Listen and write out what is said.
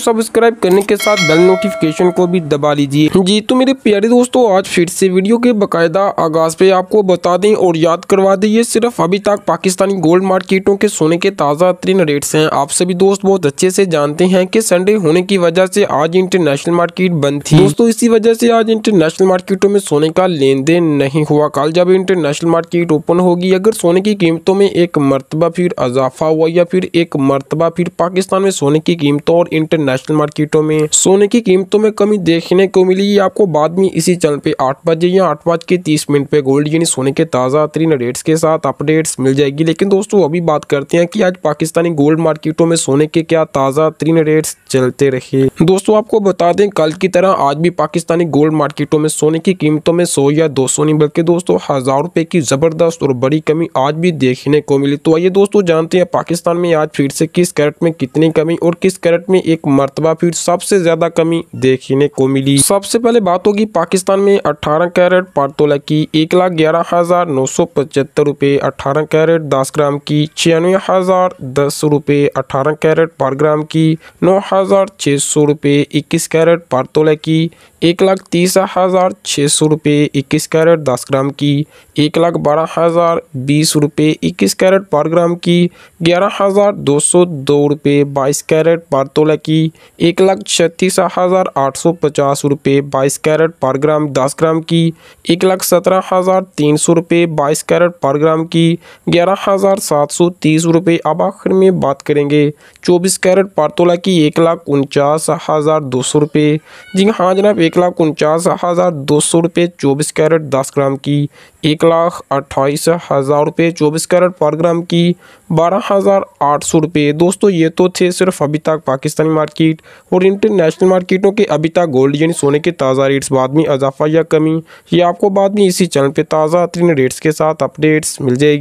subscribe करने के साथ बेल नोटिफिकेशन को भी दबा लीजिए जी तो मेरे प्यारे दोस्तों आज फिर से वीडियो के बाकायदा आगाज पे आपको बता दें और याद करवा दें ये सिर्फ अभी तक पाकिस्तानी गोल्ड मार्केटों के सोने के ताज़ा तरीन रेट्स हैं आप सभी दोस्त बहुत अच्छे से जानते हैं कि संडे होने की वजह से आज इंटरनेशनल मार्केट बंद थी दोस्तों इसी वजह से आज इंटरनेशनल मार्केटों में सोने का लेन नहीं हुआ कल जब इंटरनेशनल मार्केट ओपन होगी अगर सोने की कीमतों में एक मरतबा फिर इजाफा हुआ या फिर एक मरतबा फिर पाकिस्तान में सोने की कीमतों और इंटरनेशनल नेशनल मार्केटों में सोने की कीमतों में कमी देखने को मिली आपको बाद में इसी चैनल पे आठ बजे या आठ बज के तीस मिनट पे गोल्ड यानी सोने के ताज़ा तरीन रेट्स के साथ अपडेट्स मिल जाएगी लेकिन दोस्तों अभी बात करते हैं कि आज पाकिस्तानी गोल्ड मार्केटों में सोने के क्या ताज़ा तरीन रेट्स चलते रहे दोस्तों आपको बता दें कल की तरह आज भी पाकिस्तानी गोल्ड मार्केटों में सोने की कीमतों में सौ या दो सौ नहीं बल्कि दोस्तों हज़ार रुपए की ज़बरदस्त और बड़ी कमी आज भी देखने को मिली तो आइए दोस्तों जानते हैं पाकिस्तान में आज फिर से किस कैरेट में कितनी कमी और किस कैरेट में एक मरतबा फिर सबसे ज्यादा कमी देखने को मिली सबसे पहले बात होगी पाकिस्तान में अठारह कैरेट पारतोला की एक लाख ग्यारह हजार नौ सौ पचहत्तर रूपए अठारह कैरेट दस ग्राम की छियानवे हजार दस रूपए अठारह कैरेट पर ग्राम की नौ हजार छह सौ रूपए इक्कीस कैरेट पारतोला की एक लाख तीस हज़ार छः सौ रुपये इक्कीस कैरेट दस ग्राम की एक लाख बारह हज़ार बीस रुपये इक्कीस कैरेट पर ग्राम की ग्यारह हज़ार दो सौ दो रुपये बाईस कैरेट पर तोला की एक लाख छत्तीस हज़ार आठ सौ पचास रुपये बाईस कैरेट पर ग्राम दस ग्राम की एक लाख सत्रह हज़ार तीन सौ रुपये बाईस कैरेट पर ग्राम की ग्यारह हज़ार सात सौ तीस रुपये अब आखिर में बात करेंगे चौबीस कैरेट पर तोला की एक लाख उनचास हज़ार दो सौ रुपये जी हाँ जनाब एक लाख उनचास हज़ार दो सौ रुपये चौबीस कैरेट दस ग्राम की एक लाख अट्ठाईस हज़ार रुपये चौबीस कैरेट पर ग्राम की बारह हज़ार आठ सौ रुपये दोस्तों ये तो थे सिर्फ अभी तक पाकिस्तानी मार्केट और इंटरनेशनल मार्केटों के अभी तक गोल्ड यानी सोने के ताज़ा रेट्स बाद में इजाफा या कमी ये आपको बाद में इसी चैनल पर ताज़ा तरीन रेट्स के साथ अपडेट्स मिल जाएगी